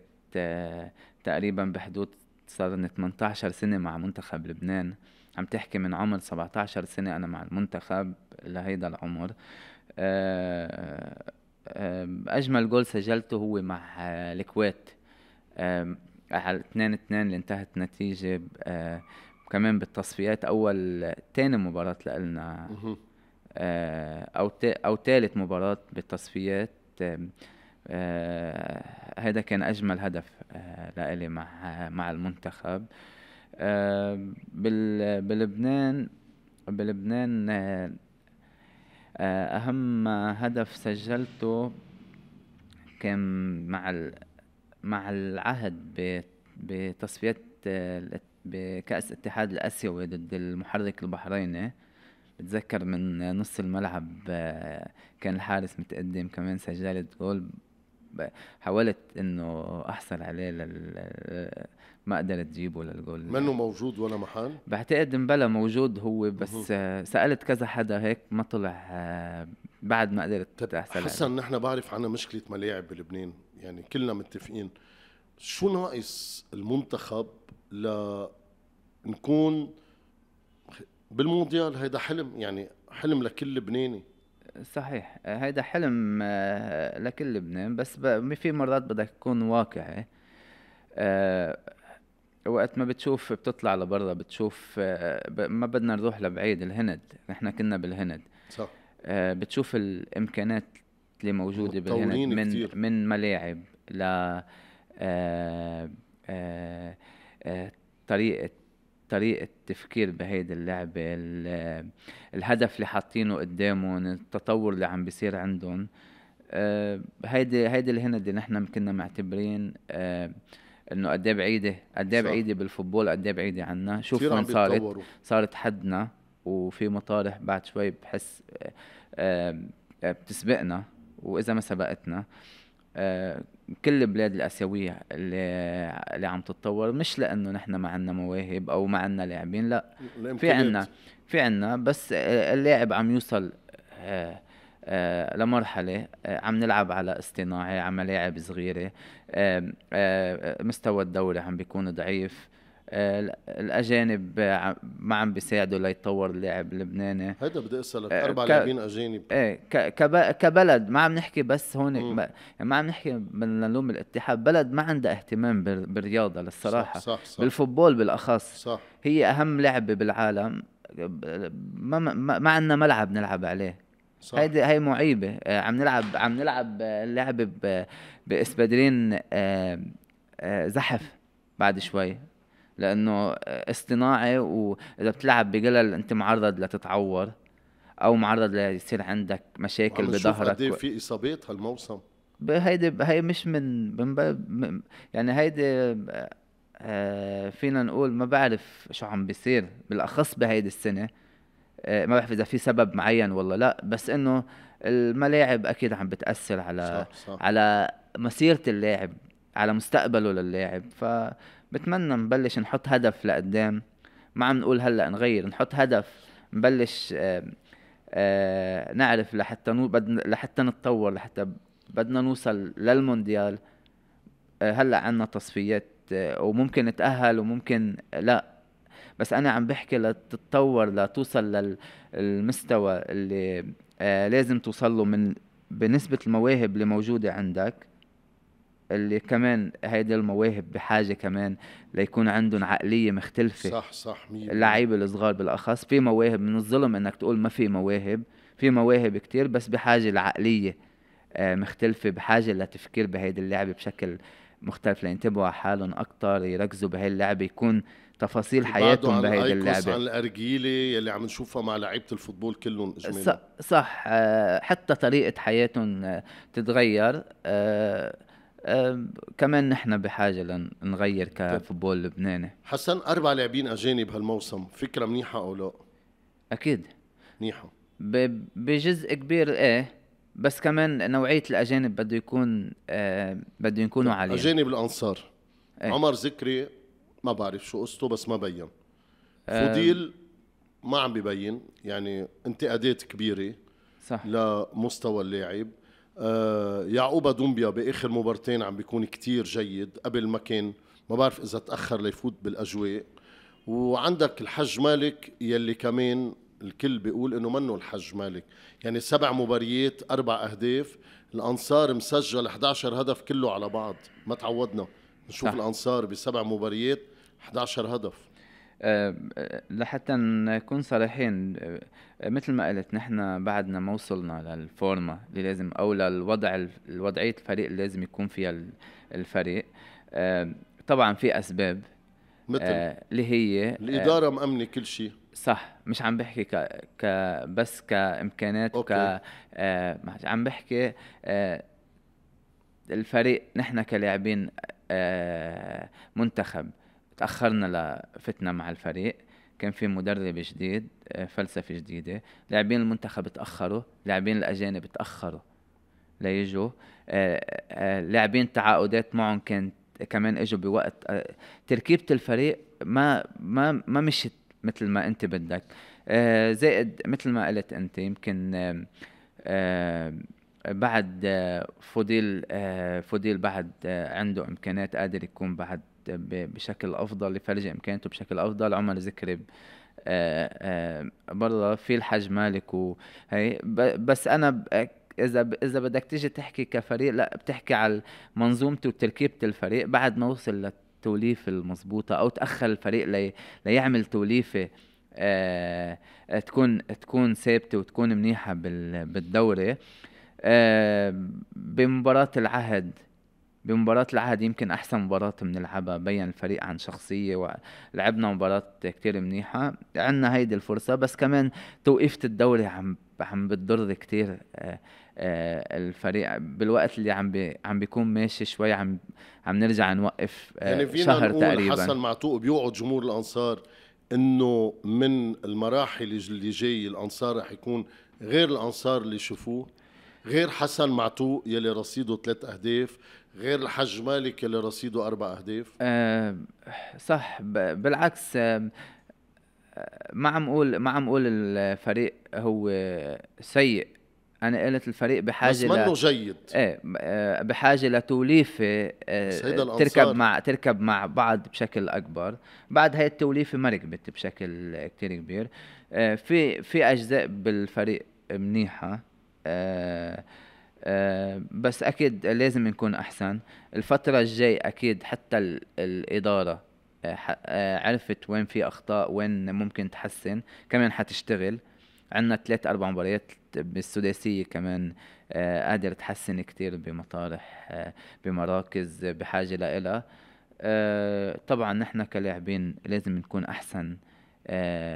A: تقريبا بحدود صار لي 18 سنه مع منتخب لبنان عم تحكي من عمر 17 سنه انا مع المنتخب لهيدا العمر اجمل جول سجلته هو مع الكويت على 2 2 اللي انتهت نتيجة آه، كمان بالتصفيات أول تاني مباراة لإلنا آه، أو أو تالت مباراة بالتصفيات آه، هذا كان أجمل هدف لإلي مع مع المنتخب بلبنان بلبنان أهم هدف سجلته كان مع مع العهد بتصفية بكأس اتحاد الآسيوي ضد المحرك البحريني بتذكر من نص الملعب كان الحارس متقدم كمان سجلت جول حاولت انه احصل عليه لل... ما قدرت تجيبه للجول منه
B: موجود ولا محل؟
A: بعتقد مبلا موجود هو بس مه. سالت كذا حدا هيك ما طلع بعد ما قدرت احصل حسن
B: نحن بعرف عنا مشكله ملاعب بلبنان يعني كلنا متفقين شو ناقص المنتخب لنكون بالمونديال هيدا حلم يعني حلم لكل
A: لبناني صحيح هيدا حلم آه، لكل لبنان بس في مرات بدك تكون واقعي آه، وقت ما بتشوف بتطلع لبرا بتشوف آه، ما بدنا نروح لبعيد الهند نحن كنا بالهند صح بتشوف الامكانات اللي موجوده بالهند من كتير. من ملاعب ل آه، آه، آه، طريقه طريقة تفكير بهيدي اللعبة الهدف اللي حاطينه قدامهم التطور اللي عم بيصير عندهم هيدي هيدي الهند اللي نحن كنا معتبرين انه قد ايه بعيده قد ايه بعيده بالفوتبول قد ايه بعيده عنا شوف وين صارت صارت حدنا وفي مطارح بعد شوي بحس بتسبقنا واذا ما سبقتنا آه، كل البلاد الاسيويه اللي اللي عم تتطور مش لانه نحن ما عندنا مواهب او ما عندنا لاعبين لا في عندنا في عندنا بس اللاعب عم يوصل آه، آه، لمرحلة عم نلعب على اصطناعي على ملاعب صغيرة مستوى الدوري عم بيكون ضعيف الاجانب ما عم بيساعدوا ليتطور اللاعب اللبناني
B: هيدا بدي اسالك آه، اربع ك... لاعبين اجانب
A: ايه ك... كب... كبلد ما عم نحكي بس هون ما... يعني ما عم نحكي بدنا نلوم الاتحاد بلد ما عندها اهتمام بال... بالرياضه للصراحه صح صح صح بالفوتبول بالاخص صح هي اهم لعبه بالعالم ما ما, ما عندنا ملعب نلعب عليه صح. هيدي هي معيبه آه، عم نلعب عم نلعب لعبه ب... باسبادرين آه، زحف بعد شوي لانه اصطناعي واذا بتلعب بقلل انت معرض لتتعور او معرض ليصير عندك مشاكل بظهرك قد ايه في
B: اصابات هالموسم
A: هيدي هي مش من يعني هيدي آه، فينا نقول ما بعرف شو عم بيصير بالاخص بهيدي السنه آه، ما بعرف اذا في سبب معين والله لا بس انه الملاعب اكيد عم بتاثر على صح صح. على مسيره اللاعب على مستقبله للاعب ف بتمنى نبلش نحط هدف لقدام ما عم نقول هلا نغير نحط هدف نبلش آه، آه، نعرف لحتى نو بدنا لحتى نتطور لحتى بدنا نوصل للمونديال آه، هلا عنا تصفيات وممكن نتأهل وممكن لا بس انا عم بحكي لتتطور لتوصل للمستوى اللي لازم توصل له من بنسبة المواهب اللي موجودة عندك اللي كمان هيدي المواهب بحاجه كمان ليكون عندهم عقليه مختلفه صح صح اللعيبه الصغار بالاخص في مواهب من الظلم انك تقول ما في مواهب في مواهب كتير بس بحاجه لعقليه آه، مختلفه بحاجه لتفكير بهيدي اللعبه بشكل مختلف لينتبهوا على حالهم اكثر يركزوا بهي اللعبه يكون تفاصيل حياتهم بهيدي اللعبه عن
B: الارجيله يلي عم نشوفها مع لعيبه الفوتبول كلهم اجمالا
A: صح آه، حتى طريقه حياتهم تتغير آه، آه، كمان نحن بحاجة لنغير طيب. كفوتبول لبناني
B: حسن أربع لاعبين أجانب هالموسم فكرة منيحة أو لا؟ أكيد منيحة
A: بجزء كبير إيه بس كمان نوعية الأجانب بده يكون آه بده يكونوا عليه أجانب
B: الأنصار إيه؟ عمر ذكري ما بعرف شو قصته بس ما بين آه فوديل ما عم ببين يعني انتقادات كبيرة صح لمستوى اللاعب آه، يعقوب دومبيا باخر مبارتين عم بيكون كتير جيد قبل ما كان ما بعرف اذا تاخر ليفوت بالاجواء وعندك الحج مالك يلي كمان الكل بيقول انه منه الحج مالك يعني سبع مباريات اربع اهداف الانصار مسجل 11 هدف كله على بعض ما تعودنا نشوف صح. الانصار بسبع مباريات 11 هدف لحتى نكون صريحين مثل ما قلت نحن
A: بعدنا ما وصلنا للفورما اللي لازم او للوضع الوضعية الفريق اللي لازم يكون فيها الفريق آه، طبعا في اسباب مثل آه، اللي هي آه، الاداره مامنه كل شيء صح مش عم بحكي ك, ك بس كامكانات أوكي. ك عم بحكي الفريق نحن كلاعبين منتخب تاخرنا لفتنا مع الفريق كان في مدرب جديد آه، فلسفه جديده لاعبين المنتخب تاخروا لاعبين الاجانب تاخروا ليجوا آه، آه، لاعبين تعاقدات معهم كانت كمان اجوا بوقت تركيبه الفريق ما ما ما مشت مثل ما انت بدك زائد مثل ما قلت انت يمكن بعد فضيل فضيل بعد عنده امكانات قادر يكون بعد بشكل افضل لفرج امكانته بشكل افضل عمر ذكري آه، آه، برضه في الحاج مالك وهي بس انا اذا اذا بدك تيجي تحكي كفريق لا بتحكي على منظومته وتركيبه الفريق بعد ما وصل للتوليفه المضبوطه او تاخر الفريق لي ليعمل توليفه آه تكون تكون ثابته وتكون منيحه بالدوري آه بمباراه العهد بمباراة العهد يمكن أحسن مباراة بنلعبها بين الفريق عن شخصية ولعبنا مباراة كتير منيحة عنا هيدي الفرصة بس كمان توقيفة الدوري عم عم بتضر كتير آه، آه، الفريق بالوقت اللي عم بي عم بيكون ماشي شوي عم عم نرجع نوقف آه، يعني فينا شهر نقول تقريبا حسن
B: معتوق بيوعد جمهور الأنصار إنه من المراحل اللي جاي الأنصار رح يكون غير الأنصار اللي شفوه غير حسن معتوق يلي رصيده ثلاث أهداف غير الحج مالك اللي رصيده اربع اهداف أه صح بالعكس آه،
A: ما عم اقول ما عم اقول الفريق هو سيء انا قلت الفريق بحاجه بس منه جيد ايه آه، بحاجه لتوليفه آه، تركب مع تركب مع بعض بشكل اكبر بعد هاي التوليفه ما ركبت بشكل كتير كبير في في اجزاء بالفريق منيحه آه، بس اكيد لازم نكون احسن الفتره الجاي اكيد حتى ال الاداره آه، آه، عرفت وين في اخطاء وين ممكن تحسن كمان حتشتغل عندنا ثلاث اربع مباريات بالسداسيه كمان قادر تحسن كتير بمطارح بمراكز بحاجه لإلها طبعا نحن كلاعبين لازم نكون احسن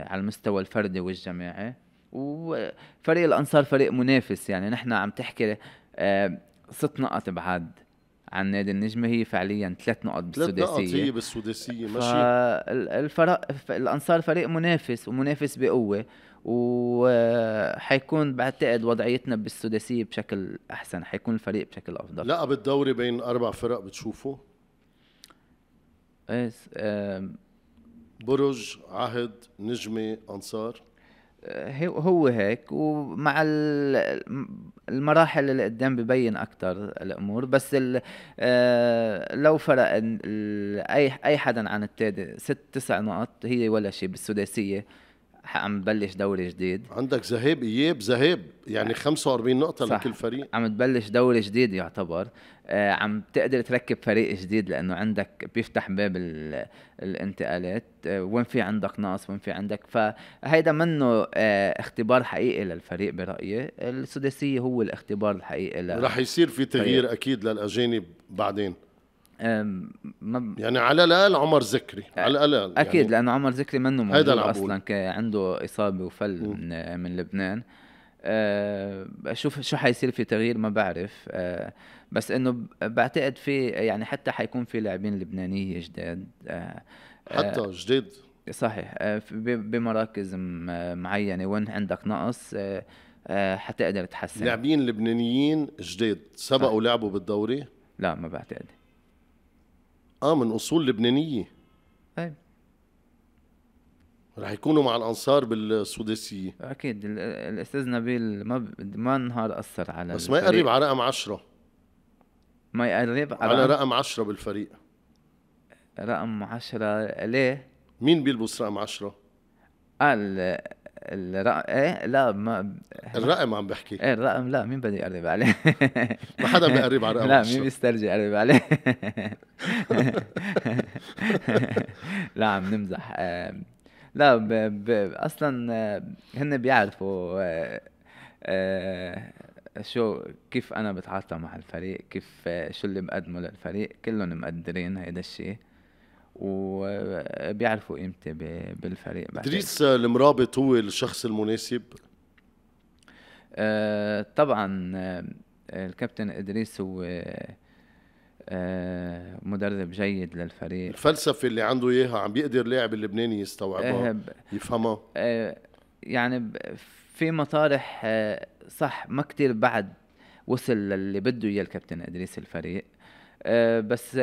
A: على المستوى الفردي والجماعي وفريق الانصار فريق منافس يعني نحن عم تحكي آه، ست نقط بعد عن نادي النجمة هي فعليا ثلاث نقط بالسداسية ثلاث نقط هي بالسداسية ماشي الأنصار فريق منافس ومنافس بقوة وحيكون بعتقد وضعيتنا بالسداسية بشكل أحسن حيكون الفريق بشكل أفضل
B: لا بالدوري بين أربع فرق بتشوفه ايه برج عهد نجمة أنصار هو هيك ومع
A: المراحل اللي قدام ببين اكثر الامور بس آه، لو فرق اي اي حدا عن التاني ست تسع نقط هي ولا شيء بالسداسيه عم ببلش دوري جديد عندك ذهاب اياب ذهاب يعني 45 آه. نقطه صح. لكل فريق عم تبلش دوري جديد يعتبر آه، عم تقدر تركب فريق جديد لانه عندك بيفتح باب الانتقالات آه، وين في عندك نقص وين في عندك فهيدا منه اختبار حقيقي للفريق برايي
B: السداسيه هو الاختبار الحقيقي رح يصير في تغيير فريق. اكيد للاجانب بعدين ما يعني على الاقل عمر زكري على الاقل يعني اكيد لانه عمر
A: زكري منه موجود اصلا عنده اصابه وفل من, من لبنان اشوف شو حيصير في تغيير ما بعرف بس انه بعتقد في يعني حتى حيكون في لاعبين لبنانيه جداد حتى جديد صحيح بمراكز معينه وين عندك نقص حتقدر تحسن لاعبين
B: لبنانيين جداد سبقوا لعبوا بالدوري لا ما بعتقد اه من اصول لبنانيه اي طيب. رح يكونوا مع الانصار بالسوداسيه اكيد الاستاذ نبيل ما
A: ما نهار اثر على بس ما يقرب على رقم 10 ما يقرب على على رقم
B: 10 بالفريق
A: رقم 10 ليه؟ مين بيلبس رقم 10؟ قال الرقم ايه لا ما الرقم عم بحكي ايه الرقم لا مين بده يقرب عليه ما حدا بيقرب على الرقم لا مين بيسترجي يقرب عليه لا عم نمزح آه، لا ب... ب... اصلا آه، هن بيعرفوا آه، شو كيف انا بتعاطى مع الفريق كيف شو اللي بقدمه للفريق كلهم مقدرين هيدا الشيء وبيعرفوا قيمتي بالفريق ادريس
B: المرابط هو الشخص المناسب آه، طبعا آه، الكابتن ادريس هو آه، مدرب جيد للفريق الفلسفة اللي عنده إياها عم بيقدر اللاعب اللبناني يستوعبها يفهمها يعني في مطارح
A: صح ما كتير بعد وصل للي بده إياه الكابتن إدريس الفريق بس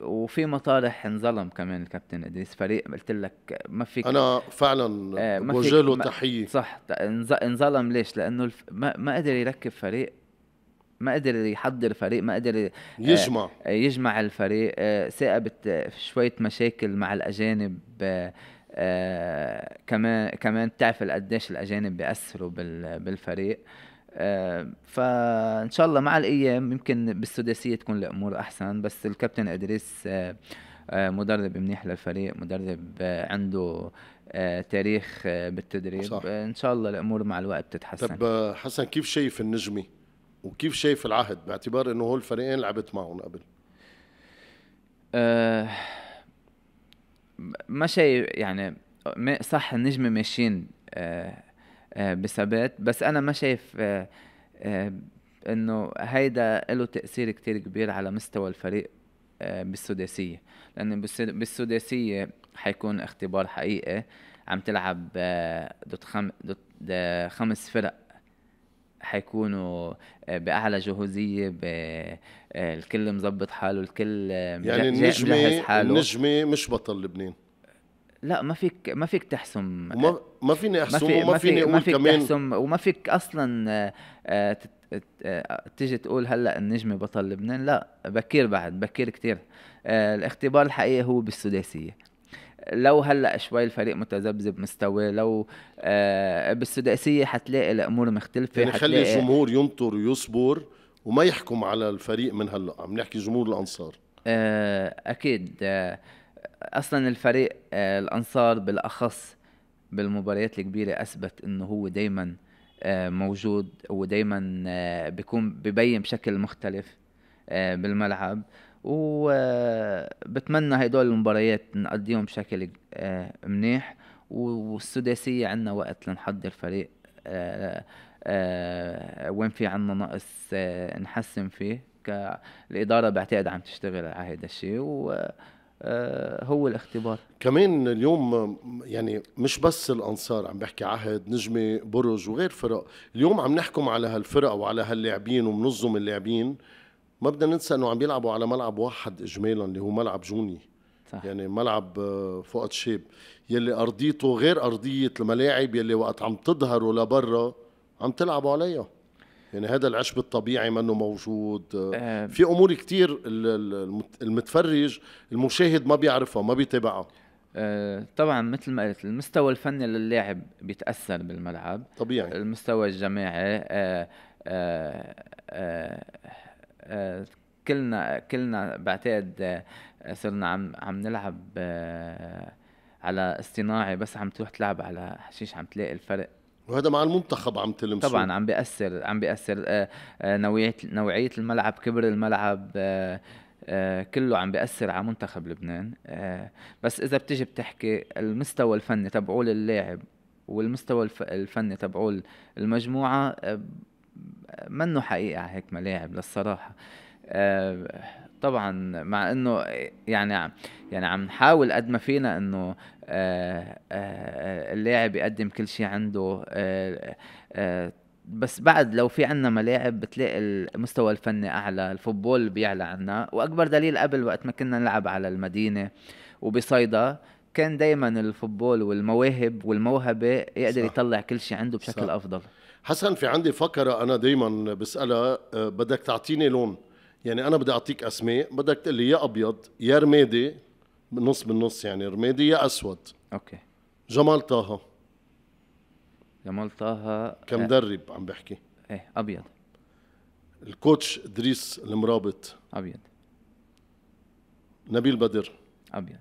A: وفي مطارح انظلم كمان الكابتن ادريس فريق قلت لك ما فيك انا
B: فعلا آه، بوجه له تحيه
A: صح انظلم ليش؟ لانه الف... ما, ما قدر يركب فريق ما قدر يحضر فريق ما قدر آه، يجمع آه، يجمع الفريق ثاقبت شويه مشاكل مع الاجانب كمان كمان بتعرف قديش الاجانب بياثروا بالفريق آه، فان شاء الله مع الايام يمكن بالسداسيه تكون الامور احسن بس الكابتن ادريس آه، آه، مدرب منيح للفريق مدرب عنده تاريخ بالتدريب صح. ان شاء الله الامور
B: مع الوقت بتتحسن طب حسن كيف شايف النجمي وكيف شايف العهد باعتبار انه هو الفريقين لعبت معهم قبل أه
A: ما شيء يعني صح النجمه ماشيين أه آه، بثبات بس انا ما شايف آه، آه، انه هيدا له تاثير كتير كبير على مستوى الفريق بالسداسيه لانه بالسداسيه حيكون اختبار حقيقي عم تلعب ضد خم... خمس فرق حيكونوا باعلى ب...
B: الكل مظبط حاله الكل يعني النجمه حاله النجمه مش بطل لبنان
A: لا ما فيك ما فيك تحسم وما ما فيني احسم وما, فيني اقول كمان ما فيك تحسم وما فيك اصلا آه، آه، آه، تيجي تقول هلا النجمه بطل لبنان لا بكير بعد بكير كتير الاختبار الحقيقي هو بالسداسيه لو هلا شوي الفريق متذبذب مستواه لو آه بالسداسيه حتلاقي الامور مختلفه يعني خلي الجمهور
B: ينطر ويصبر وما يحكم على الفريق من هلا عم نحكي جمهور الانصار
A: آه اكيد آه اصلا الفريق آه، الانصار بالاخص بالمباريات الكبيره اثبت انه هو دائما آه، موجود ودائما آه، بيكون ببين بشكل مختلف بالملعب وبتمنى هدول المباريات نقضيهم بشكل منيح والسداسية عنا وقت لنحضر فريق وين في عنا نقص نحسن فيه
B: الإدارة بعتقد عم تشتغل على هذا الشيء آه، هو الاختبار كمان اليوم يعني مش بس الانصار عم بحكي عهد نجمه برج وغير فرق اليوم عم نحكم على هالفرق وعلى هاللاعبين ومنظم اللاعبين ما بدنا ننسى انه عم بيلعبوا على ملعب واحد اجمالا اللي هو ملعب جوني صح. يعني ملعب آه، فؤاد شيب يلي ارضيته غير ارضيه الملاعب يلي وقت عم تظهروا لبرا عم تلعبوا عليها يعني هذا العشب الطبيعي منه موجود آه في امور كثير المتفرج المشاهد ما بيعرفها ما بيتابعها آه طبعا مثل ما قلت المستوى الفني للاعب بيتاثر بالملعب
A: طبيعي المستوى الجماعي آه, آه،, آه،, آه، كلنا كلنا بعتقد صرنا عم عم نلعب على اصطناعي بس عم تروح تلعب على حشيش عم تلاقي الفرق وهذا مع المنتخب عم تلمسه طبعا عم بياثر عم بياثر آه، آه، نوعيه نوعيه الملعب كبر الملعب آه، كله عم بياثر على منتخب لبنان بس اذا بتجي بتحكي المستوى الفني تبعه اللاعب والمستوى الفني تبعه المجموعه منه حقيقه على هيك ملاعب للصراحه طبعا مع انه يعني يعني عم نحاول قد ما فينا انه اللاعب يقدم كل شيء عنده آه، آه، بس بعد لو في عنا ملاعب بتلاقي المستوى الفني اعلى الفوتبول بيعلى عنا واكبر دليل قبل وقت ما كنا نلعب على المدينه وبصيدا كان دائما الفوتبول والمواهب والموهبه يقدر صح. يطلع كل شيء عنده بشكل صح.
B: افضل حسن في عندي فكره انا دائما بسالها آه، بدك تعطيني لون يعني انا بدي اعطيك اسماء بدك تقول لي يا ابيض يا رمادي نص بالنص يعني رمادي يا اسود اوكي جمال طه جمال طه كمدرب آه. عم بحكي ايه ابيض الكوتش ادريس المرابط ابيض نبيل بدر ابيض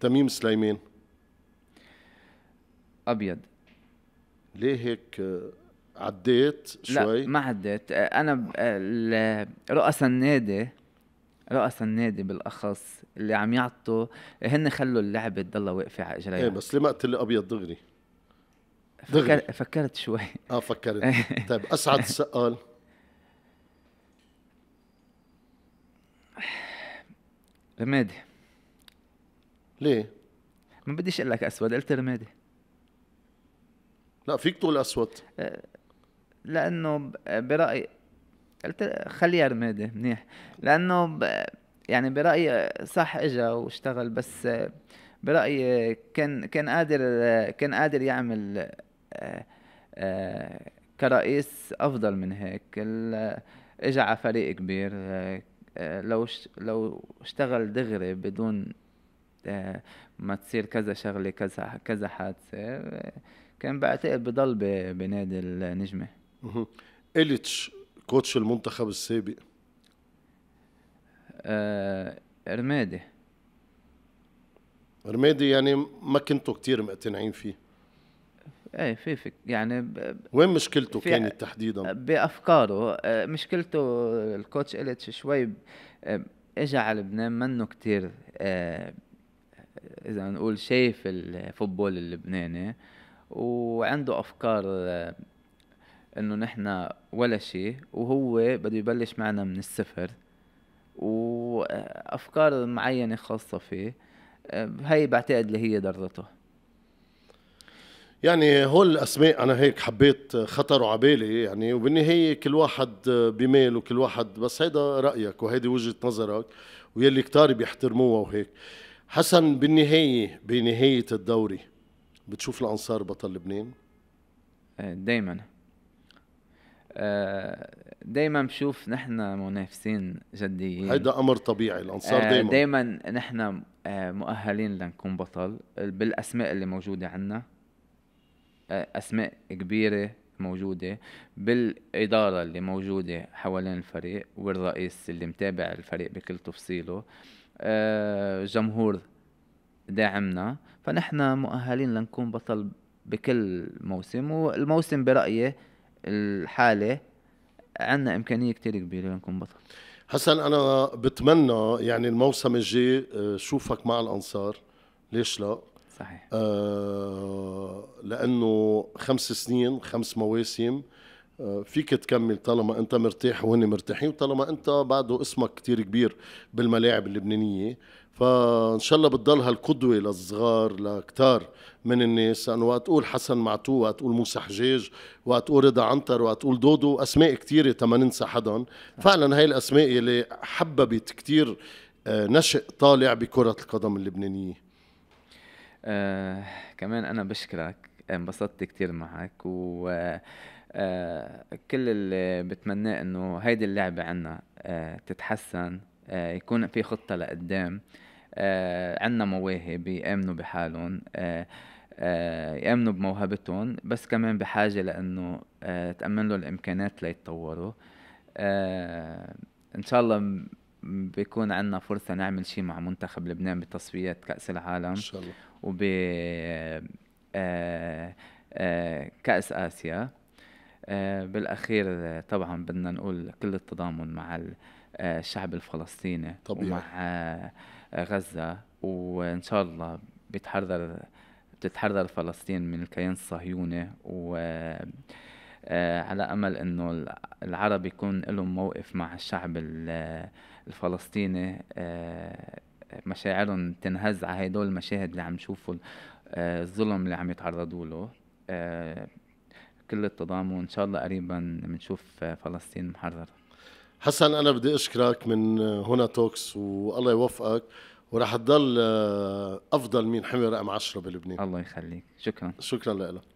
B: تميم سليمان ابيض ليه هيك عديت شوي لا ما عديت انا آه،
A: رؤساء النادي رأس النادي بالاخص اللي عم يعطوا هن
B: خلوا اللعبه تضلها واقفه على اجريها ايه بس ليه ما قلت لي ابيض دغري؟ دغري
A: فكر... فكرت شوي اه فكرت طيب اسعد السقال رمادي ليه؟ ما بديش اقول لك اسود قلت رمادي لا فيك تقول اسود أه، لانه برايي قلت خلي رمادي منيح لانه ب... يعني برايي صح اجى واشتغل بس برايي كان كان قادر كان قادر يعمل آه، آه، كرئيس افضل من هيك اجى على فريق كبير آه، لو لو اشتغل دغري بدون ما تصير كذا شغله كذا كذا حادثه كان بعتقد بضل بنادي النجمه اليتش كوتش المنتخب السابق
B: آه رمادي رمادي يعني ما كنتوا كتير مقتنعين فيه ايه في فك يعني ب... وين مشكلته كانت تحديدا؟ بافكاره آه، مشكلته الكوتش
A: اليتش شوي آه، اجى على لبنان منه كتير آه، اذا نقول شايف الفوتبول اللبناني وعنده افكار انه نحن ولا شيء وهو بده يبلش معنا من الصفر وافكار معينه خاصه فيه هي بعتقد اللي هي درته
B: يعني هول الاسماء انا هيك حبيت خطروا على بالي يعني وبالنهايه كل واحد بميل وكل واحد بس هيدا رايك وهيدي وجهه نظرك ويلي كتار بيحترموها وهيك حسن بالنهايه بنهايه الدوري بتشوف الانصار بطل لبنان دايما آه، دائما بشوف نحن
A: منافسين جديين هيدا امر طبيعي الانصار آه، دائما دائما نحن آه، مؤهلين لنكون بطل بالاسماء اللي موجوده عندنا اسماء كبيره موجوده بالاداره اللي موجوده حوالين الفريق والرئيس اللي متابع الفريق بكل تفصيله جمهور داعمنا فنحن مؤهلين لنكون بطل بكل موسم والموسم
B: برايي الحاله عندنا امكانيه كثير كبيره نكون بطل حسن انا بتمنى يعني الموسم الجاي آه، شوفك مع الانصار ليش لا صحيح آه لانه خمس سنين خمس مواسم آه، فيك تكمل طالما انت مرتاح وهن مرتاحين وطالما انت بعده اسمك كتير كبير بالملاعب اللبنانيه فان شاء الله بتضل هالقدوه للصغار لكتار من الناس لانه وقت تقول حسن معتو وقت تقول موسى حجاج وقت تقول رضا عنتر وقت تقول دودو اسماء كثيره تما ننسى حدا فعلا هاي الاسماء اللي حببت كثير آه، نشء طالع بكره القدم اللبنانيه آه، كمان انا بشكرك انبسطت كثير معك و
A: آه،, آه، كل اللي بتمناه انه هيدي اللعبه عنا آه، تتحسن آه، يكون في خطة لقدام آه، عندنا مواهب يأمنوا بحالهم آه، يأمنوا بموهبتهم بس كمان بحاجة لأنه تأمن له الإمكانات ليتطوروا إن شاء الله بيكون عندنا فرصة نعمل شيء مع منتخب لبنان بتصفية كأس العالم إن شاء الله وب كأس آسيا بالأخير طبعا بدنا نقول كل التضامن مع ال... آه، الشعب الفلسطيني طبيعي. ومع آه، غزة وإن شاء الله بتحرر بتتحرر فلسطين من الكيان الصهيوني و آه، على امل انه العرب يكون لهم موقف مع الشعب الفلسطيني مشاعرهم تنهز على هدول المشاهد اللي عم نشوفوا الظلم اللي عم يتعرضوا له
B: كل التضامن وان شاء الله قريبا بنشوف فلسطين محرره حسن انا بدي اشكرك من هنا توكس والله يوفقك وراح تضل آه، افضل مين حمل رقم عشرة بلبنان الله يخليك شكرا شكرا لك